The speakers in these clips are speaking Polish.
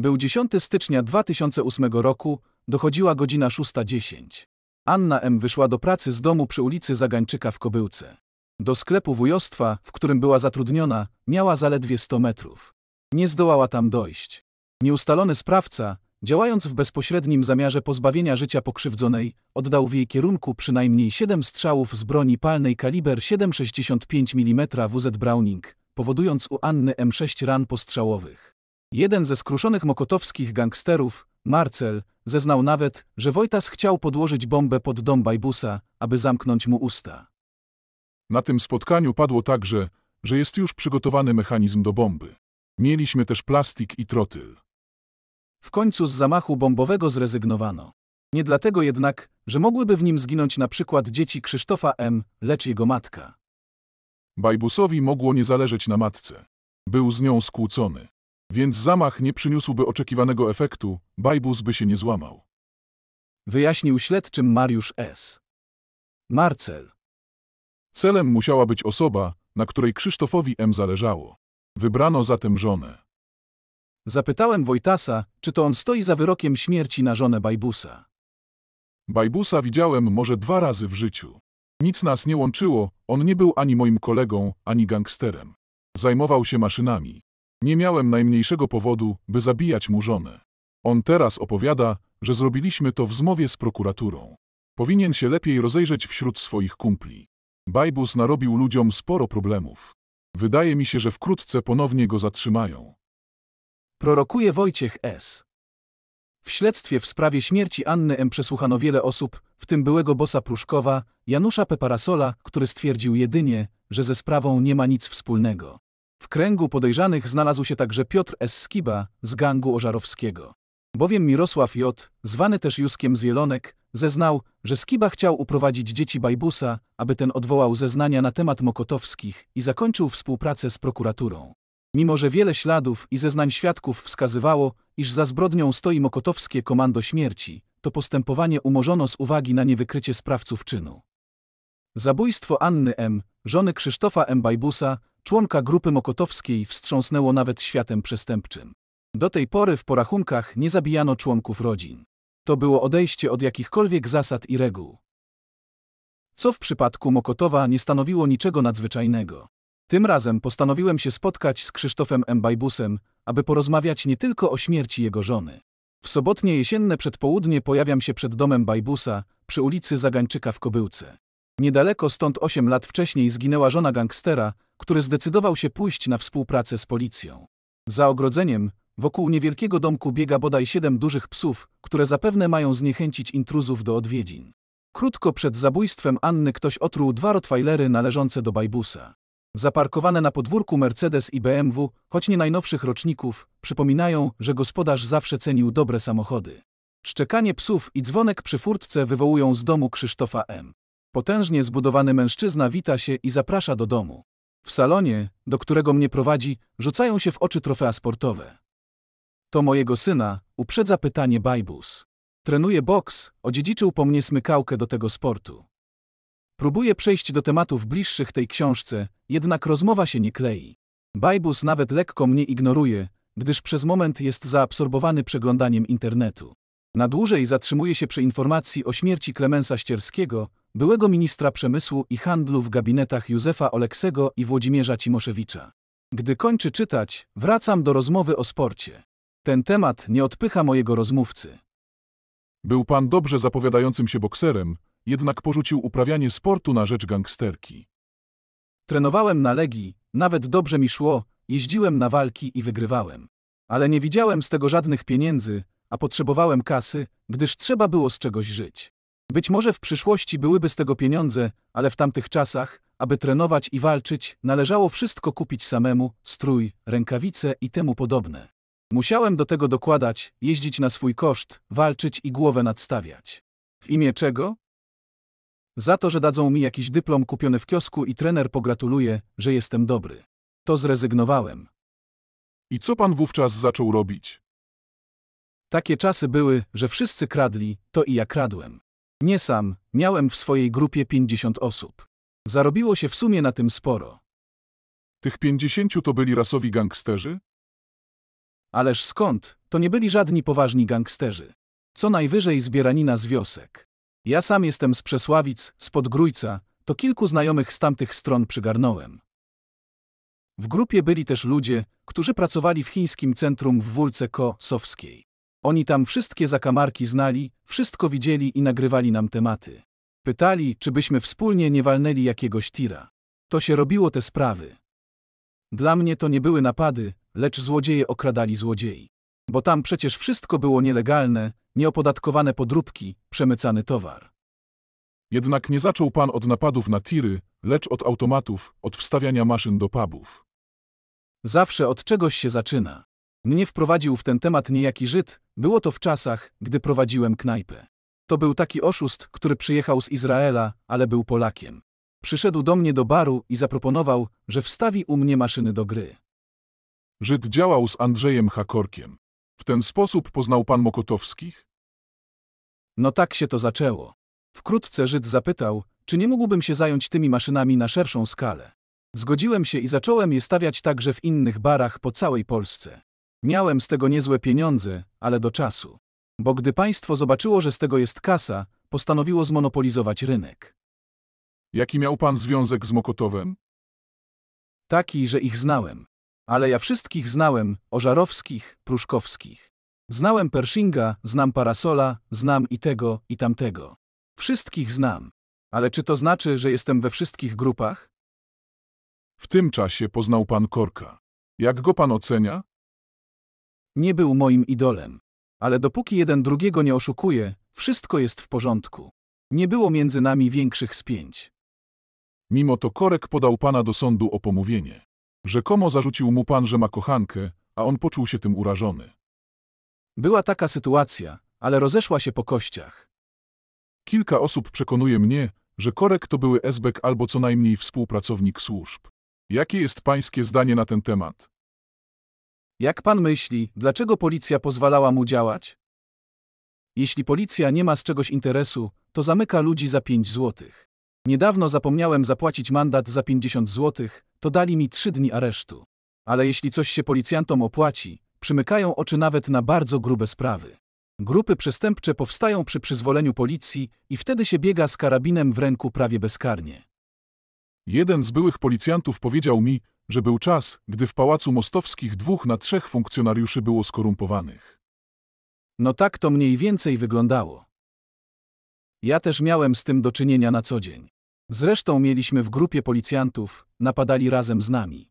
Był 10 stycznia 2008 roku, dochodziła godzina 6.10. Anna M. wyszła do pracy z domu przy ulicy Zagańczyka w Kobyłce. Do sklepu wujostwa, w którym była zatrudniona, miała zaledwie 100 metrów. Nie zdołała tam dojść. Nieustalony sprawca, działając w bezpośrednim zamiarze pozbawienia życia pokrzywdzonej, oddał w jej kierunku przynajmniej 7 strzałów z broni palnej kaliber 7,65 mm WZ Browning, powodując u Anny M6 ran postrzałowych. Jeden ze skruszonych mokotowskich gangsterów, Marcel, zeznał nawet, że Wojtas chciał podłożyć bombę pod dom Bajbusa, aby zamknąć mu usta. Na tym spotkaniu padło także, że jest już przygotowany mechanizm do bomby. Mieliśmy też plastik i trotyl. W końcu z zamachu bombowego zrezygnowano. Nie dlatego jednak, że mogłyby w nim zginąć na przykład dzieci Krzysztofa M., lecz jego matka. Bajbusowi mogło nie zależeć na matce. Był z nią skłócony więc zamach nie przyniósłby oczekiwanego efektu, bajbus by się nie złamał. Wyjaśnił śledczym Mariusz S. Marcel. Celem musiała być osoba, na której Krzysztofowi M. zależało. Wybrano zatem żonę. Zapytałem Wojtasa, czy to on stoi za wyrokiem śmierci na żonę Bajbusa. Bajbusa widziałem może dwa razy w życiu. Nic nas nie łączyło, on nie był ani moim kolegą, ani gangsterem. Zajmował się maszynami. Nie miałem najmniejszego powodu, by zabijać mu żonę. On teraz opowiada, że zrobiliśmy to w zmowie z prokuraturą. Powinien się lepiej rozejrzeć wśród swoich kumpli. Bajbus narobił ludziom sporo problemów. Wydaje mi się, że wkrótce ponownie go zatrzymają. Prorokuje Wojciech S. W śledztwie w sprawie śmierci Anny M. przesłuchano wiele osób, w tym byłego bosa Pruszkowa, Janusza Peparasola, który stwierdził jedynie, że ze sprawą nie ma nic wspólnego. W kręgu podejrzanych znalazł się także Piotr S. Skiba z gangu Ożarowskiego. Bowiem Mirosław J., zwany też Juskiem z Jelonek, zeznał, że Skiba chciał uprowadzić dzieci Bajbusa, aby ten odwołał zeznania na temat Mokotowskich i zakończył współpracę z prokuraturą. Mimo, że wiele śladów i zeznań świadków wskazywało, iż za zbrodnią stoi Mokotowskie komando śmierci, to postępowanie umorzono z uwagi na niewykrycie sprawców czynu. Zabójstwo Anny M., żony Krzysztofa M. Bajbusa, członka grupy mokotowskiej, wstrząsnęło nawet światem przestępczym. Do tej pory w porachunkach nie zabijano członków rodzin. To było odejście od jakichkolwiek zasad i reguł. Co w przypadku Mokotowa nie stanowiło niczego nadzwyczajnego. Tym razem postanowiłem się spotkać z Krzysztofem M. Bajbusem, aby porozmawiać nie tylko o śmierci jego żony. W sobotnie jesienne przedpołudnie pojawiam się przed domem Bajbusa, przy ulicy Zagańczyka w Kobyłce. Niedaleko stąd osiem lat wcześniej zginęła żona gangstera, który zdecydował się pójść na współpracę z policją. Za ogrodzeniem, wokół niewielkiego domku biega bodaj siedem dużych psów, które zapewne mają zniechęcić intruzów do odwiedzin. Krótko przed zabójstwem Anny ktoś otruł dwa Rottweilery należące do Bajbusa. Zaparkowane na podwórku Mercedes i BMW, choć nie najnowszych roczników, przypominają, że gospodarz zawsze cenił dobre samochody. Szczekanie psów i dzwonek przy furtce wywołują z domu Krzysztofa M. Potężnie zbudowany mężczyzna wita się i zaprasza do domu. W salonie, do którego mnie prowadzi, rzucają się w oczy trofea sportowe. To mojego syna, uprzedza pytanie Bajbus. Trenuje boks, odziedziczył po mnie smykałkę do tego sportu. Próbuję przejść do tematów bliższych tej książce, jednak rozmowa się nie klei. Bajbus nawet lekko mnie ignoruje, gdyż przez moment jest zaabsorbowany przeglądaniem internetu. Na dłużej zatrzymuje się przy informacji o śmierci Klemensa Ścierskiego, byłego ministra przemysłu i handlu w gabinetach Józefa Oleksego i Włodzimierza Cimoszewicza. Gdy kończy czytać, wracam do rozmowy o sporcie. Ten temat nie odpycha mojego rozmówcy. Był pan dobrze zapowiadającym się bokserem, jednak porzucił uprawianie sportu na rzecz gangsterki. Trenowałem na legi, nawet dobrze mi szło, jeździłem na walki i wygrywałem. Ale nie widziałem z tego żadnych pieniędzy, a potrzebowałem kasy, gdyż trzeba było z czegoś żyć. Być może w przyszłości byłyby z tego pieniądze, ale w tamtych czasach, aby trenować i walczyć, należało wszystko kupić samemu, strój, rękawice i temu podobne. Musiałem do tego dokładać, jeździć na swój koszt, walczyć i głowę nadstawiać. W imię czego? Za to, że dadzą mi jakiś dyplom kupiony w kiosku i trener pogratuluje, że jestem dobry. To zrezygnowałem. I co pan wówczas zaczął robić? Takie czasy były, że wszyscy kradli, to i ja kradłem. Nie sam, miałem w swojej grupie 50 osób. Zarobiło się w sumie na tym sporo. Tych 50 to byli rasowi gangsterzy? Ależ skąd, to nie byli żadni poważni gangsterzy. Co najwyżej zbieranina z wiosek. Ja sam jestem z Przesławic, z Podgrójca, to kilku znajomych z tamtych stron przygarnąłem. W grupie byli też ludzie, którzy pracowali w chińskim centrum w Wólce Kosowskiej. Oni tam wszystkie zakamarki znali, wszystko widzieli i nagrywali nam tematy. Pytali, czy byśmy wspólnie nie walnęli jakiegoś tira. To się robiło te sprawy. Dla mnie to nie były napady, lecz złodzieje okradali złodziei. Bo tam przecież wszystko było nielegalne, nieopodatkowane podróbki, przemycany towar. Jednak nie zaczął pan od napadów na tiry, lecz od automatów, od wstawiania maszyn do pubów. Zawsze od czegoś się zaczyna. Mnie wprowadził w ten temat niejaki Żyd, było to w czasach, gdy prowadziłem knajpę. To był taki oszust, który przyjechał z Izraela, ale był Polakiem. Przyszedł do mnie do baru i zaproponował, że wstawi u mnie maszyny do gry. Żyd działał z Andrzejem Hakorkiem. W ten sposób poznał pan Mokotowskich? No tak się to zaczęło. Wkrótce Żyd zapytał, czy nie mógłbym się zająć tymi maszynami na szerszą skalę. Zgodziłem się i zacząłem je stawiać także w innych barach po całej Polsce. Miałem z tego niezłe pieniądze, ale do czasu. Bo gdy państwo zobaczyło, że z tego jest kasa, postanowiło zmonopolizować rynek. Jaki miał pan związek z Mokotowem? Taki, że ich znałem. Ale ja wszystkich znałem, Ożarowskich, Pruszkowskich. Znałem Pershinga, znam Parasola, znam i tego, i tamtego. Wszystkich znam. Ale czy to znaczy, że jestem we wszystkich grupach? W tym czasie poznał pan Korka. Jak go pan ocenia? nie był moim idolem. Ale dopóki jeden drugiego nie oszukuje, wszystko jest w porządku. Nie było między nami większych spięć. Mimo to Korek podał pana do sądu o pomówienie. Rzekomo zarzucił mu pan, że ma kochankę, a on poczuł się tym urażony. Była taka sytuacja, ale rozeszła się po kościach. Kilka osób przekonuje mnie, że Korek to były esbek albo co najmniej współpracownik służb. Jakie jest pańskie zdanie na ten temat? Jak pan myśli, dlaczego policja pozwalała mu działać? Jeśli policja nie ma z czegoś interesu, to zamyka ludzi za 5 złotych. Niedawno zapomniałem zapłacić mandat za 50 złotych, to dali mi 3 dni aresztu. Ale jeśli coś się policjantom opłaci, przymykają oczy nawet na bardzo grube sprawy. Grupy przestępcze powstają przy przyzwoleniu policji i wtedy się biega z karabinem w ręku prawie bezkarnie. Jeden z byłych policjantów powiedział mi, że był czas, gdy w Pałacu Mostowskich dwóch na trzech funkcjonariuszy było skorumpowanych. No tak to mniej więcej wyglądało. Ja też miałem z tym do czynienia na co dzień. Zresztą mieliśmy w grupie policjantów, napadali razem z nami.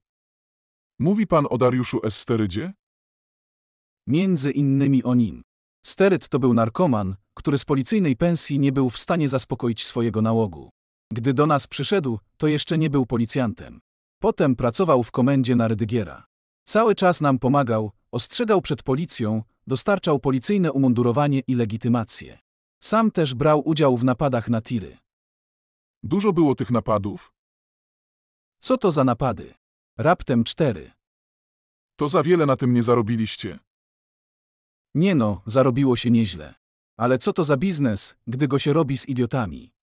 Mówi pan o Dariuszu S. Sterydzie? Między innymi o nim. Steryd to był narkoman, który z policyjnej pensji nie był w stanie zaspokoić swojego nałogu. Gdy do nas przyszedł, to jeszcze nie był policjantem. Potem pracował w komendzie na Rydygiera. Cały czas nam pomagał, ostrzegał przed policją, dostarczał policyjne umundurowanie i legitymację. Sam też brał udział w napadach na tiry. Dużo było tych napadów? Co to za napady? Raptem cztery. To za wiele na tym nie zarobiliście. Nie no, zarobiło się nieźle. Ale co to za biznes, gdy go się robi z idiotami?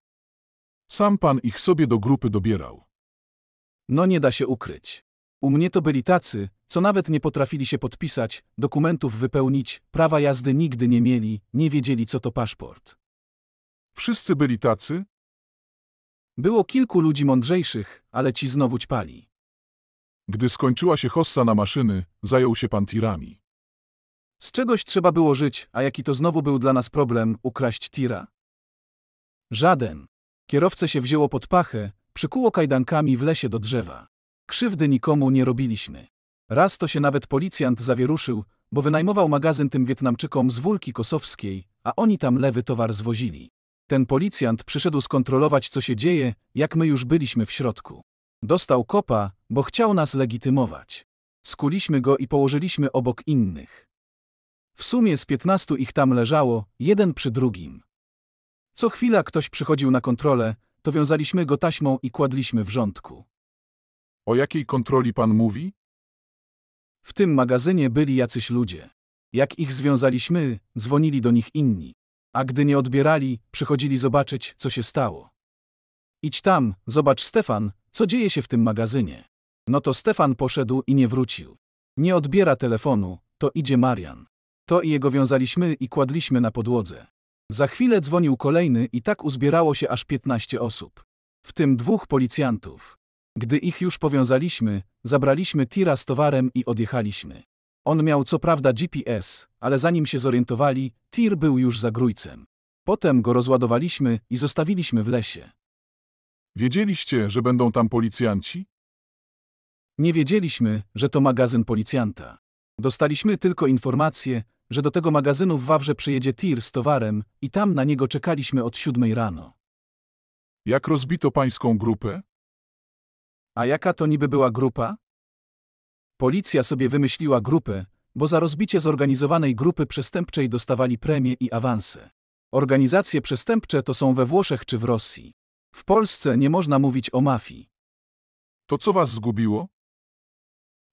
Sam pan ich sobie do grupy dobierał. No nie da się ukryć. U mnie to byli tacy, co nawet nie potrafili się podpisać, dokumentów wypełnić, prawa jazdy nigdy nie mieli, nie wiedzieli co to paszport. Wszyscy byli tacy? Było kilku ludzi mądrzejszych, ale ci znowu ćpali. Gdy skończyła się hossa na maszyny, zajął się pan tirami. Z czegoś trzeba było żyć, a jaki to znowu był dla nas problem, ukraść tira? Żaden. Kierowcę się wzięło pod pachę, Przykuło kajdankami w lesie do drzewa. Krzywdy nikomu nie robiliśmy. Raz to się nawet policjant zawieruszył, bo wynajmował magazyn tym Wietnamczykom z Wólki Kosowskiej, a oni tam lewy towar zwozili. Ten policjant przyszedł skontrolować, co się dzieje, jak my już byliśmy w środku. Dostał kopa, bo chciał nas legitymować. Skuliśmy go i położyliśmy obok innych. W sumie z piętnastu ich tam leżało, jeden przy drugim. Co chwila ktoś przychodził na kontrolę, to wiązaliśmy go taśmą i kładliśmy w rządku. O jakiej kontroli pan mówi? W tym magazynie byli jacyś ludzie. Jak ich związaliśmy, dzwonili do nich inni. A gdy nie odbierali, przychodzili zobaczyć, co się stało. Idź tam, zobacz Stefan, co dzieje się w tym magazynie. No to Stefan poszedł i nie wrócił. Nie odbiera telefonu, to idzie Marian. To i jego wiązaliśmy i kładliśmy na podłodze. Za chwilę dzwonił kolejny i tak uzbierało się aż 15 osób. W tym dwóch policjantów. Gdy ich już powiązaliśmy, zabraliśmy tira z towarem i odjechaliśmy. On miał co prawda GPS, ale zanim się zorientowali, tir był już za grójcem. Potem go rozładowaliśmy i zostawiliśmy w lesie. Wiedzieliście, że będą tam policjanci? Nie wiedzieliśmy, że to magazyn policjanta. Dostaliśmy tylko informację, że do tego magazynu w Wawrze przyjedzie tir z towarem i tam na niego czekaliśmy od siódmej rano. Jak rozbito pańską grupę? A jaka to niby była grupa? Policja sobie wymyśliła grupę, bo za rozbicie zorganizowanej grupy przestępczej dostawali premie i awanse. Organizacje przestępcze to są we Włoszech czy w Rosji. W Polsce nie można mówić o mafii. To co was zgubiło?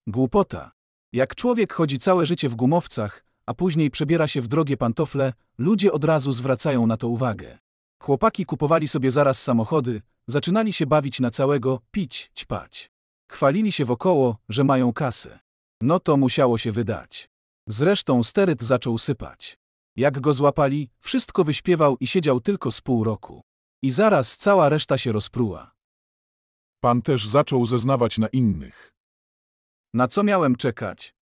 Głupota. Jak człowiek chodzi całe życie w gumowcach, a później przebiera się w drogie pantofle, ludzie od razu zwracają na to uwagę. Chłopaki kupowali sobie zaraz samochody, zaczynali się bawić na całego, pić, ćpać. Chwalili się wokoło, że mają kasę. No to musiało się wydać. Zresztą steryt zaczął sypać. Jak go złapali, wszystko wyśpiewał i siedział tylko z pół roku. I zaraz cała reszta się rozpruła. Pan też zaczął zeznawać na innych. Na co miałem czekać?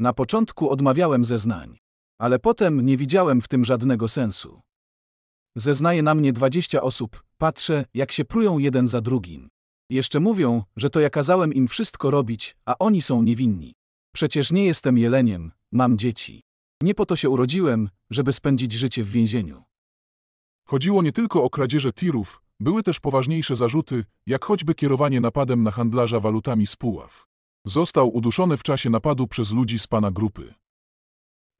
Na początku odmawiałem zeznań, ale potem nie widziałem w tym żadnego sensu. Zeznaje na mnie dwadzieścia osób, patrzę, jak się prują jeden za drugim. Jeszcze mówią, że to ja kazałem im wszystko robić, a oni są niewinni. Przecież nie jestem jeleniem, mam dzieci. Nie po to się urodziłem, żeby spędzić życie w więzieniu. Chodziło nie tylko o kradzieże tirów, były też poważniejsze zarzuty, jak choćby kierowanie napadem na handlarza walutami z Puław. Został uduszony w czasie napadu przez ludzi z pana grupy.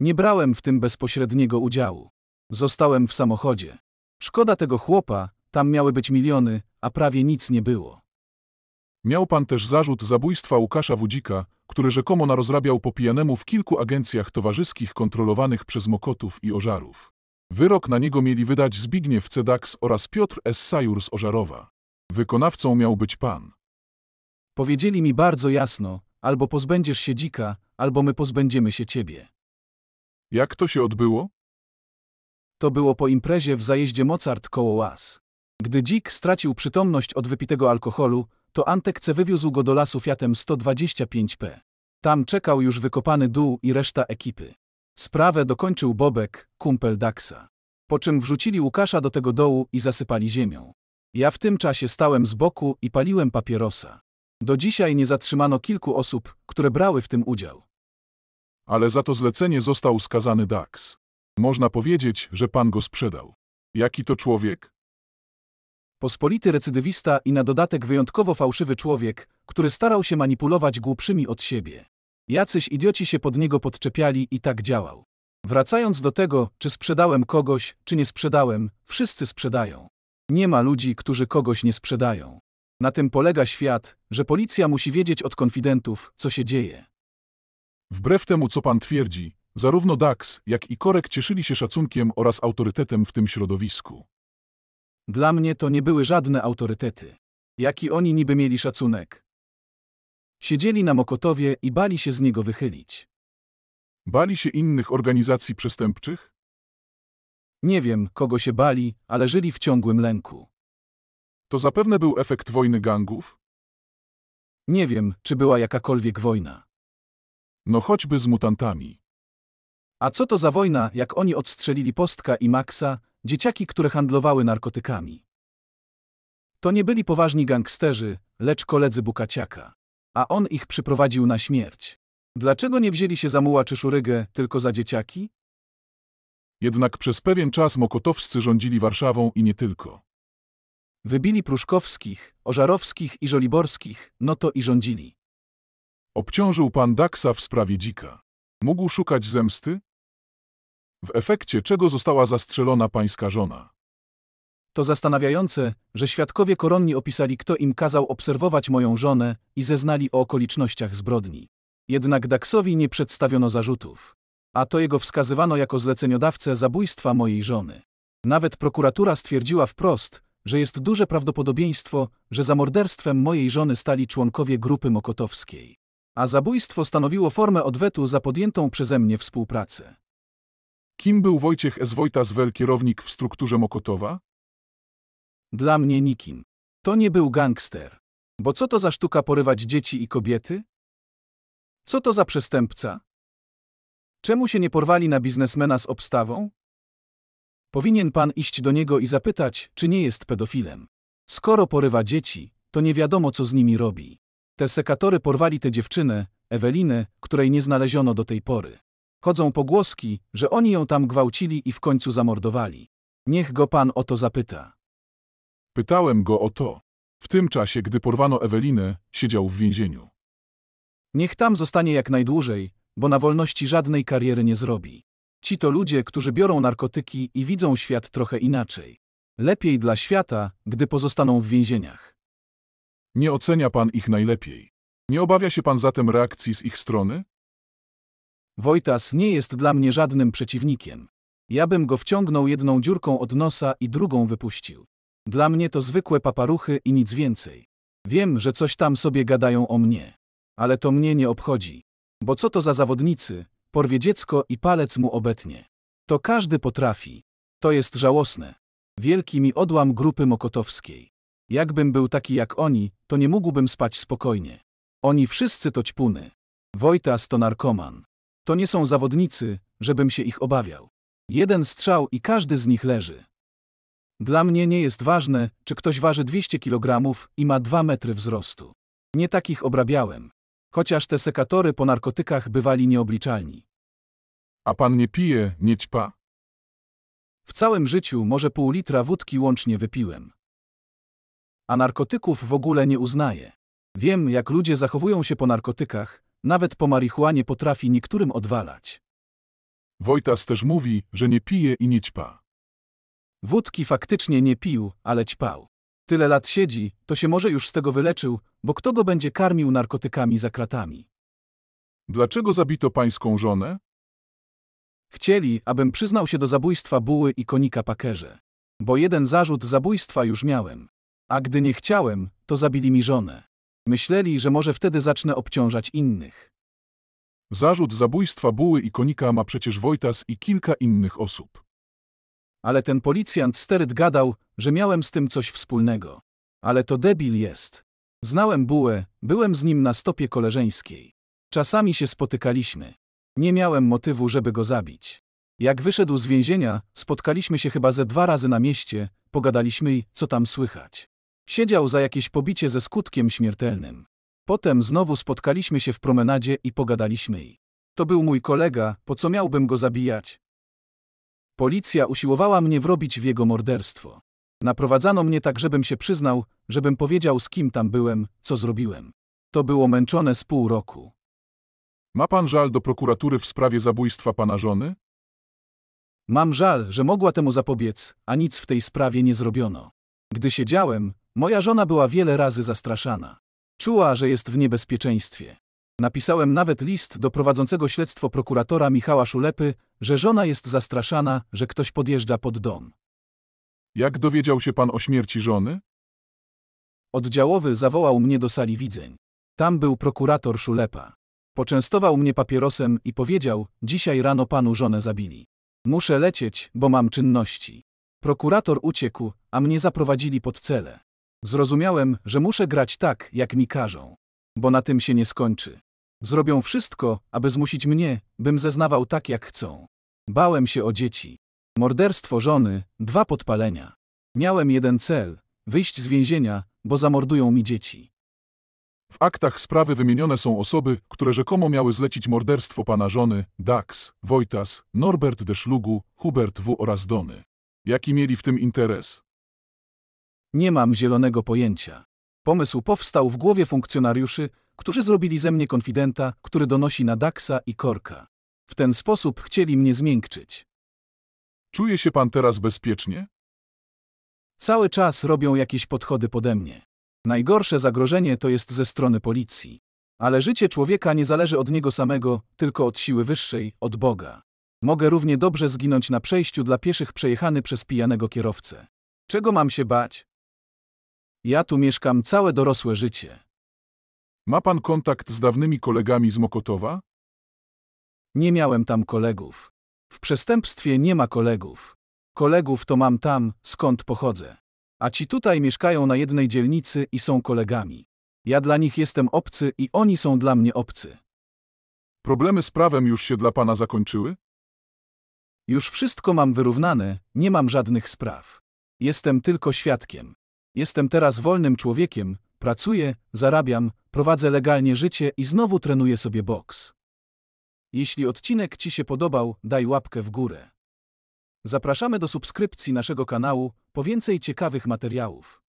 Nie brałem w tym bezpośredniego udziału. Zostałem w samochodzie. Szkoda tego chłopa, tam miały być miliony, a prawie nic nie było. Miał pan też zarzut zabójstwa Łukasza Wudzika, który rzekomo narozrabiał po pijanemu w kilku agencjach towarzyskich kontrolowanych przez Mokotów i Ożarów. Wyrok na niego mieli wydać Zbigniew Cedaks oraz Piotr S. Sajur z Ożarowa. Wykonawcą miał być pan Powiedzieli mi bardzo jasno, albo pozbędziesz się dzika, albo my pozbędziemy się ciebie. Jak to się odbyło? To było po imprezie w zajeździe Mozart koło Łas. Gdy dzik stracił przytomność od wypitego alkoholu, to Antek C wywiózł go do lasu Fiatem 125P. Tam czekał już wykopany dół i reszta ekipy. Sprawę dokończył Bobek, kumpel Daxa. Po czym wrzucili Łukasza do tego dołu i zasypali ziemią. Ja w tym czasie stałem z boku i paliłem papierosa. Do dzisiaj nie zatrzymano kilku osób, które brały w tym udział. Ale za to zlecenie został skazany Dax. Można powiedzieć, że pan go sprzedał. Jaki to człowiek? Pospolity recydywista i na dodatek wyjątkowo fałszywy człowiek, który starał się manipulować głupszymi od siebie. Jacyś idioci się pod niego podczepiali i tak działał. Wracając do tego, czy sprzedałem kogoś, czy nie sprzedałem, wszyscy sprzedają. Nie ma ludzi, którzy kogoś nie sprzedają. Na tym polega świat, że policja musi wiedzieć od konfidentów, co się dzieje. Wbrew temu, co pan twierdzi, zarówno DAX, jak i Korek cieszyli się szacunkiem oraz autorytetem w tym środowisku. Dla mnie to nie były żadne autorytety. Jaki oni niby mieli szacunek? Siedzieli na Mokotowie i bali się z niego wychylić. Bali się innych organizacji przestępczych? Nie wiem, kogo się bali, ale żyli w ciągłym lęku. To zapewne był efekt wojny gangów? Nie wiem, czy była jakakolwiek wojna. No choćby z mutantami. A co to za wojna, jak oni odstrzelili Postka i Maxa, dzieciaki, które handlowały narkotykami? To nie byli poważni gangsterzy, lecz koledzy Bukaciaka. A on ich przyprowadził na śmierć. Dlaczego nie wzięli się za muła czy szurygę, tylko za dzieciaki? Jednak przez pewien czas Mokotowscy rządzili Warszawą i nie tylko. Wybili Pruszkowskich, Ożarowskich i Żoliborskich, no to i rządzili. Obciążył pan Daksa w sprawie dzika. Mógł szukać zemsty? W efekcie czego została zastrzelona pańska żona? To zastanawiające, że świadkowie koronni opisali, kto im kazał obserwować moją żonę i zeznali o okolicznościach zbrodni. Jednak Daxowi nie przedstawiono zarzutów. A to jego wskazywano jako zleceniodawcę zabójstwa mojej żony. Nawet prokuratura stwierdziła wprost, że jest duże prawdopodobieństwo, że za morderstwem mojej żony stali członkowie grupy mokotowskiej, a zabójstwo stanowiło formę odwetu za podjętą przeze mnie współpracę. Kim był Wojciech S. Wojta kierownik w strukturze Mokotowa? Dla mnie nikim. To nie był gangster. Bo co to za sztuka porywać dzieci i kobiety? Co to za przestępca? Czemu się nie porwali na biznesmena z obstawą? Powinien pan iść do niego i zapytać, czy nie jest pedofilem. Skoro porywa dzieci, to nie wiadomo, co z nimi robi. Te sekatory porwali tę dziewczynę, Ewelinę, której nie znaleziono do tej pory. Chodzą pogłoski, że oni ją tam gwałcili i w końcu zamordowali. Niech go pan o to zapyta. Pytałem go o to. W tym czasie, gdy porwano Ewelinę, siedział w więzieniu. Niech tam zostanie jak najdłużej, bo na wolności żadnej kariery nie zrobi. Ci to ludzie, którzy biorą narkotyki i widzą świat trochę inaczej. Lepiej dla świata, gdy pozostaną w więzieniach. Nie ocenia pan ich najlepiej. Nie obawia się pan zatem reakcji z ich strony? Wojtas nie jest dla mnie żadnym przeciwnikiem. Ja bym go wciągnął jedną dziurką od nosa i drugą wypuścił. Dla mnie to zwykłe paparuchy i nic więcej. Wiem, że coś tam sobie gadają o mnie. Ale to mnie nie obchodzi. Bo co to za zawodnicy, Porwie dziecko i palec mu obetnie. To każdy potrafi. To jest żałosne. Wielki mi odłam grupy mokotowskiej. Jakbym był taki jak oni, to nie mógłbym spać spokojnie. Oni wszyscy to ćpuny. Wojtas to narkoman. To nie są zawodnicy, żebym się ich obawiał. Jeden strzał i każdy z nich leży. Dla mnie nie jest ważne, czy ktoś waży 200 kg i ma 2 metry wzrostu. Nie takich obrabiałem. Chociaż te sekatory po narkotykach bywali nieobliczalni. A pan nie pije, nie ćpa. W całym życiu może pół litra wódki łącznie wypiłem. A narkotyków w ogóle nie uznaję. Wiem, jak ludzie zachowują się po narkotykach, nawet po marihuanie potrafi niektórym odwalać. Wojtas też mówi, że nie pije i nie ćpa. Wódki faktycznie nie pił, ale ćpał. Tyle lat siedzi, to się może już z tego wyleczył, bo kto go będzie karmił narkotykami za kratami? Dlaczego zabito pańską żonę? Chcieli, abym przyznał się do zabójstwa buły i konika pakerze. Bo jeden zarzut zabójstwa już miałem. A gdy nie chciałem, to zabili mi żonę. Myśleli, że może wtedy zacznę obciążać innych. Zarzut zabójstwa buły i konika ma przecież Wojtas i kilka innych osób. Ale ten policjant steryt gadał, że miałem z tym coś wspólnego. Ale to debil jest. Znałem Bułę, byłem z nim na stopie koleżeńskiej. Czasami się spotykaliśmy. Nie miałem motywu, żeby go zabić. Jak wyszedł z więzienia, spotkaliśmy się chyba ze dwa razy na mieście, pogadaliśmy i co tam słychać. Siedział za jakieś pobicie ze skutkiem śmiertelnym. Potem znowu spotkaliśmy się w promenadzie i pogadaliśmy i. To był mój kolega, po co miałbym go zabijać? Policja usiłowała mnie wrobić w jego morderstwo. Naprowadzano mnie tak, żebym się przyznał, żebym powiedział z kim tam byłem, co zrobiłem. To było męczone z pół roku. Ma pan żal do prokuratury w sprawie zabójstwa pana żony? Mam żal, że mogła temu zapobiec, a nic w tej sprawie nie zrobiono. Gdy siedziałem, moja żona była wiele razy zastraszana. Czuła, że jest w niebezpieczeństwie. Napisałem nawet list do prowadzącego śledztwo prokuratora Michała Szulepy, że żona jest zastraszana, że ktoś podjeżdża pod dom. Jak dowiedział się pan o śmierci żony? Oddziałowy zawołał mnie do sali widzeń. Tam był prokurator Szulepa. Poczęstował mnie papierosem i powiedział, dzisiaj rano panu żonę zabili. Muszę lecieć, bo mam czynności. Prokurator uciekł, a mnie zaprowadzili pod cele. Zrozumiałem, że muszę grać tak, jak mi każą. Bo na tym się nie skończy. Zrobią wszystko, aby zmusić mnie, bym zeznawał tak, jak chcą. Bałem się o dzieci. Morderstwo żony, dwa podpalenia. Miałem jeden cel wyjść z więzienia, bo zamordują mi dzieci. W aktach sprawy wymienione są osoby, które rzekomo miały zlecić morderstwo pana żony, Dax, Wojtas, Norbert Deszlugu, Hubert W. oraz Dony. Jaki mieli w tym interes? Nie mam zielonego pojęcia. Pomysł powstał w głowie funkcjonariuszy, którzy zrobili ze mnie konfidenta, który donosi na Daxa i Korka. W ten sposób chcieli mnie zmiękczyć. Czuje się pan teraz bezpiecznie? Cały czas robią jakieś podchody pode mnie. Najgorsze zagrożenie to jest ze strony policji. Ale życie człowieka nie zależy od niego samego, tylko od siły wyższej, od Boga. Mogę równie dobrze zginąć na przejściu dla pieszych przejechany przez pijanego kierowcę. Czego mam się bać? Ja tu mieszkam całe dorosłe życie. Ma pan kontakt z dawnymi kolegami z Mokotowa? Nie miałem tam kolegów. W przestępstwie nie ma kolegów. Kolegów to mam tam, skąd pochodzę. A ci tutaj mieszkają na jednej dzielnicy i są kolegami. Ja dla nich jestem obcy i oni są dla mnie obcy. Problemy z prawem już się dla pana zakończyły? Już wszystko mam wyrównane, nie mam żadnych spraw. Jestem tylko świadkiem. Jestem teraz wolnym człowiekiem, pracuję, zarabiam, prowadzę legalnie życie i znowu trenuję sobie boks. Jeśli odcinek Ci się podobał, daj łapkę w górę. Zapraszamy do subskrypcji naszego kanału po więcej ciekawych materiałów.